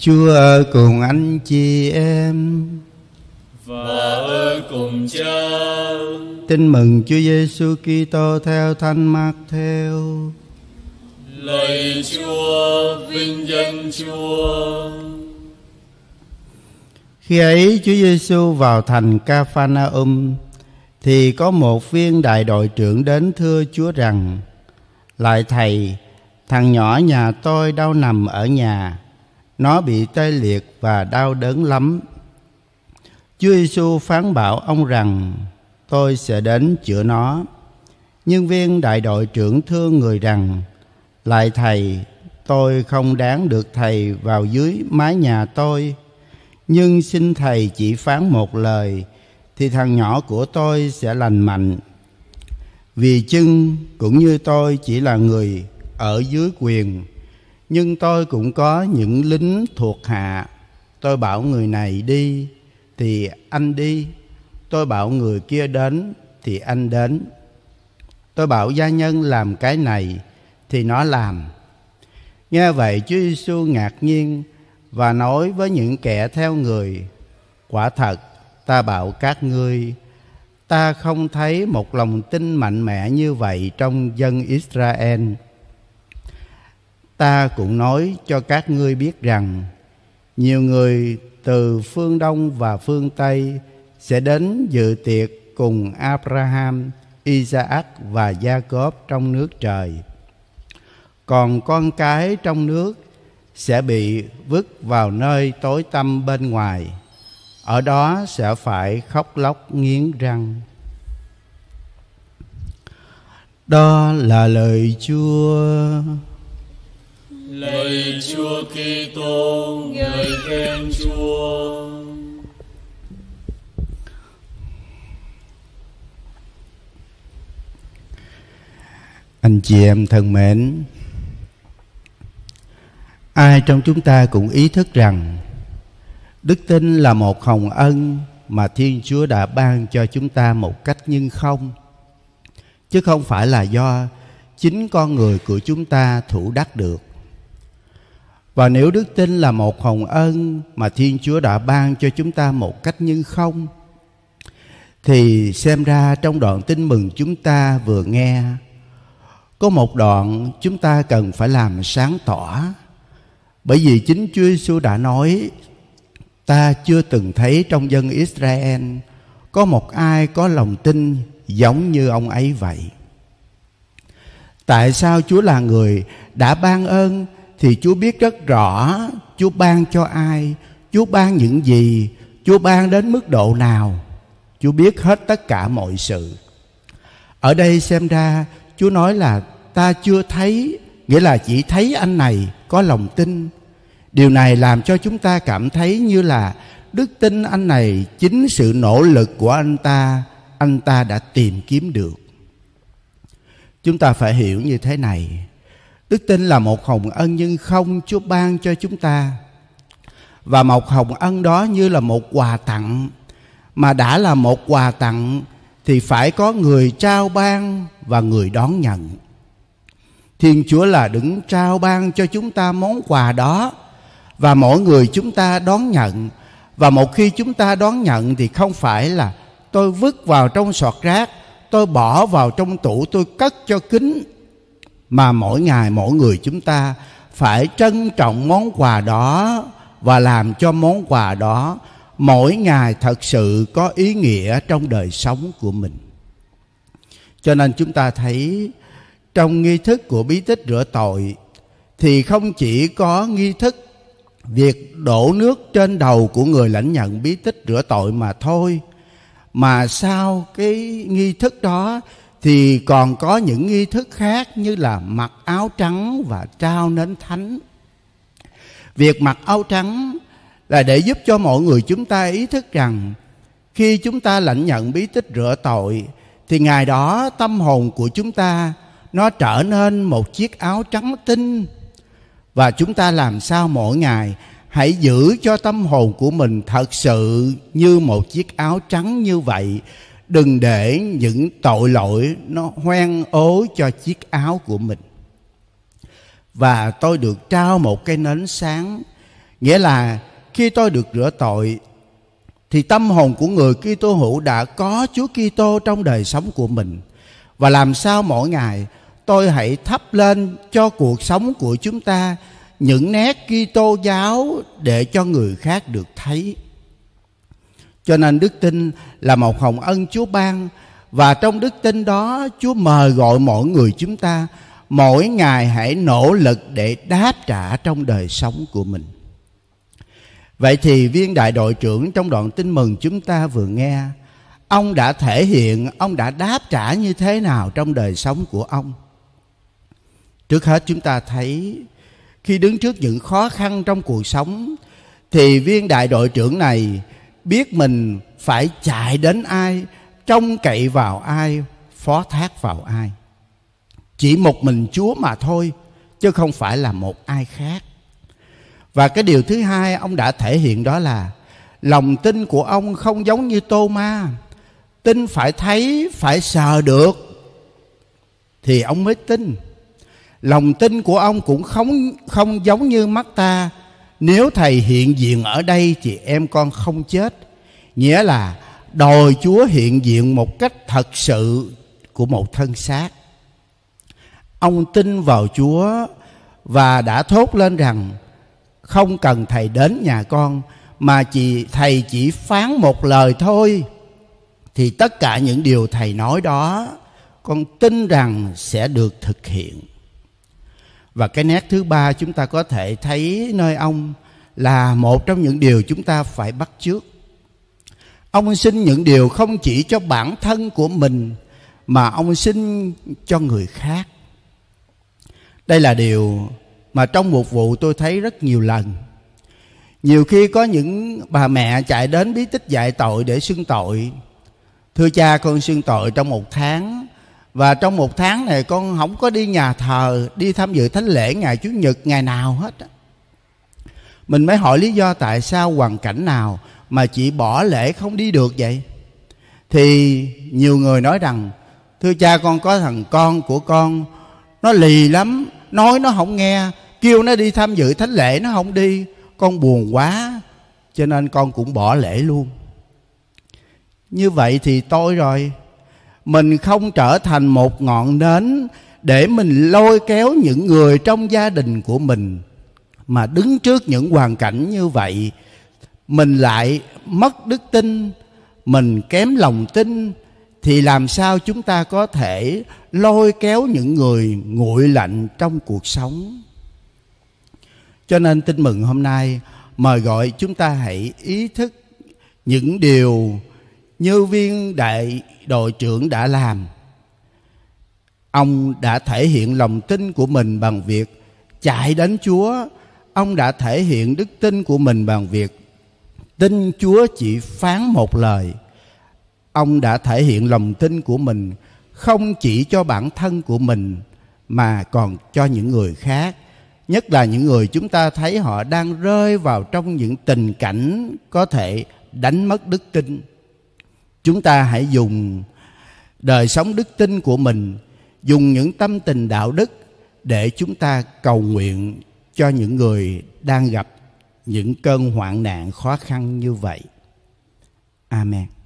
Chúa ở cùng anh chị em và ở cùng cha. Tin mừng Chúa Giêsu Kitô theo Thánh Mát theo. Lạy Chúa, vinh danh Chúa. Khi ấy Chúa Giêsu vào thành Caphanaum thì có một viên đại đội trưởng đến thưa Chúa rằng: Lại thầy, thằng nhỏ nhà tôi đau nằm ở nhà, nó bị tê liệt và đau đớn lắm. Chúa Giêsu phán bảo ông rằng: "Tôi sẽ đến chữa nó." Nhân viên đại đội trưởng thương người rằng: "Lại thầy, tôi không đáng được thầy vào dưới mái nhà tôi, nhưng xin thầy chỉ phán một lời thì thằng nhỏ của tôi sẽ lành mạnh." Vì chưng cũng như tôi chỉ là người ở dưới quyền nhưng tôi cũng có những lính thuộc hạ tôi bảo người này đi thì anh đi tôi bảo người kia đến thì anh đến tôi bảo gia nhân làm cái này thì nó làm nghe vậy chúa giêsu ngạc nhiên và nói với những kẻ theo người quả thật ta bảo các ngươi ta không thấy một lòng tin mạnh mẽ như vậy trong dân israel ta cũng nói cho các ngươi biết rằng nhiều người từ phương đông và phương tây sẽ đến dự tiệc cùng Abraham, Isaac và Jacob trong nước trời. Còn con cái trong nước sẽ bị vứt vào nơi tối tăm bên ngoài. Ở đó sẽ phải khóc lóc nghiến răng. Đó là lời Chúa lạy Chúa Kitô người khen Chúa anh chị em thân mến ai trong chúng ta cũng ý thức rằng đức tin là một hồng ân mà thiên chúa đã ban cho chúng ta một cách nhưng không chứ không phải là do chính con người của chúng ta thủ đắc được và nếu đức tin là một hồng ân mà Thiên Chúa đã ban cho chúng ta một cách như không, thì xem ra trong đoạn tin mừng chúng ta vừa nghe, có một đoạn chúng ta cần phải làm sáng tỏ. Bởi vì chính Chúa Giêsu đã nói, ta chưa từng thấy trong dân Israel có một ai có lòng tin giống như ông ấy vậy. Tại sao Chúa là người đã ban ơn thì Chúa biết rất rõ Chúa ban cho ai, Chúa ban những gì, Chúa ban đến mức độ nào. Chúa biết hết tất cả mọi sự. Ở đây xem ra Chúa nói là ta chưa thấy, nghĩa là chỉ thấy anh này có lòng tin. Điều này làm cho chúng ta cảm thấy như là đức tin anh này chính sự nỗ lực của anh ta, anh ta đã tìm kiếm được. Chúng ta phải hiểu như thế này Đức tin là một hồng ân nhưng không Chúa ban cho chúng ta. Và một hồng ân đó như là một quà tặng. Mà đã là một quà tặng thì phải có người trao ban và người đón nhận. Thiên Chúa là đứng trao ban cho chúng ta món quà đó và mỗi người chúng ta đón nhận. Và một khi chúng ta đón nhận thì không phải là tôi vứt vào trong sọt rác, tôi bỏ vào trong tủ, tôi cất cho kính mà mỗi ngày mỗi người chúng ta phải trân trọng món quà đó và làm cho món quà đó mỗi ngày thật sự có ý nghĩa trong đời sống của mình cho nên chúng ta thấy trong nghi thức của bí tích rửa tội thì không chỉ có nghi thức việc đổ nước trên đầu của người lãnh nhận bí tích rửa tội mà thôi mà sau cái nghi thức đó thì còn có những nghi thức khác như là mặc áo trắng và trao nến thánh việc mặc áo trắng là để giúp cho mọi người chúng ta ý thức rằng khi chúng ta lãnh nhận bí tích rửa tội thì ngày đó tâm hồn của chúng ta nó trở nên một chiếc áo trắng tinh và chúng ta làm sao mỗi ngày hãy giữ cho tâm hồn của mình thật sự như một chiếc áo trắng như vậy đừng để những tội lỗi nó hoen ố cho chiếc áo của mình và tôi được trao một cái nến sáng nghĩa là khi tôi được rửa tội thì tâm hồn của người Kitô hữu đã có Chúa Kitô trong đời sống của mình và làm sao mỗi ngày tôi hãy thắp lên cho cuộc sống của chúng ta những nét Kitô giáo để cho người khác được thấy cho nên đức tin là một hồng ân Chúa ban và trong đức tin đó Chúa mời gọi mỗi người chúng ta mỗi ngày hãy nỗ lực để đáp trả trong đời sống của mình. Vậy thì viên đại đội trưởng trong đoạn tin mừng chúng ta vừa nghe Ông đã thể hiện, ông đã đáp trả như thế nào trong đời sống của ông Trước hết chúng ta thấy Khi đứng trước những khó khăn trong cuộc sống Thì viên đại đội trưởng này biết mình phải chạy đến ai trông cậy vào ai phó thác vào ai chỉ một mình chúa mà thôi chứ không phải là một ai khác và cái điều thứ hai ông đã thể hiện đó là lòng tin của ông không giống như tô ma tin phải thấy phải sờ được thì ông mới tin lòng tin của ông cũng không không giống như mắt ta nếu thầy hiện diện ở đây thì em con không chết nghĩa là đòi chúa hiện diện một cách thật sự của một thân xác ông tin vào chúa và đã thốt lên rằng không cần thầy đến nhà con mà chỉ thầy chỉ phán một lời thôi thì tất cả những điều thầy nói đó con tin rằng sẽ được thực hiện và cái nét thứ ba chúng ta có thể thấy nơi ông là một trong những điều chúng ta phải bắt chước ông xin những điều không chỉ cho bản thân của mình mà ông xin cho người khác đây là điều mà trong một vụ tôi thấy rất nhiều lần nhiều khi có những bà mẹ chạy đến bí tích dạy tội để xưng tội thưa cha con xưng tội trong một tháng và trong một tháng này con không có đi nhà thờ đi tham dự thánh lễ ngày chủ nhật ngày nào hết mình mới hỏi lý do tại sao hoàn cảnh nào mà chị bỏ lễ không đi được vậy thì nhiều người nói rằng thưa cha con có thằng con của con nó lì lắm nói nó không nghe kêu nó đi tham dự thánh lễ nó không đi con buồn quá cho nên con cũng bỏ lễ luôn như vậy thì tôi rồi mình không trở thành một ngọn nến để mình lôi kéo những người trong gia đình của mình mà đứng trước những hoàn cảnh như vậy mình lại mất đức tin mình kém lòng tin thì làm sao chúng ta có thể lôi kéo những người nguội lạnh trong cuộc sống cho nên tin mừng hôm nay mời gọi chúng ta hãy ý thức những điều như viên đại đội trưởng đã làm ông đã thể hiện lòng tin của mình bằng việc chạy đến chúa ông đã thể hiện đức tin của mình bằng việc tin chúa chỉ phán một lời ông đã thể hiện lòng tin của mình không chỉ cho bản thân của mình mà còn cho những người khác nhất là những người chúng ta thấy họ đang rơi vào trong những tình cảnh có thể đánh mất đức tin chúng ta hãy dùng đời sống đức tin của mình dùng những tâm tình đạo đức để chúng ta cầu nguyện cho những người đang gặp những cơn hoạn nạn khó khăn như vậy amen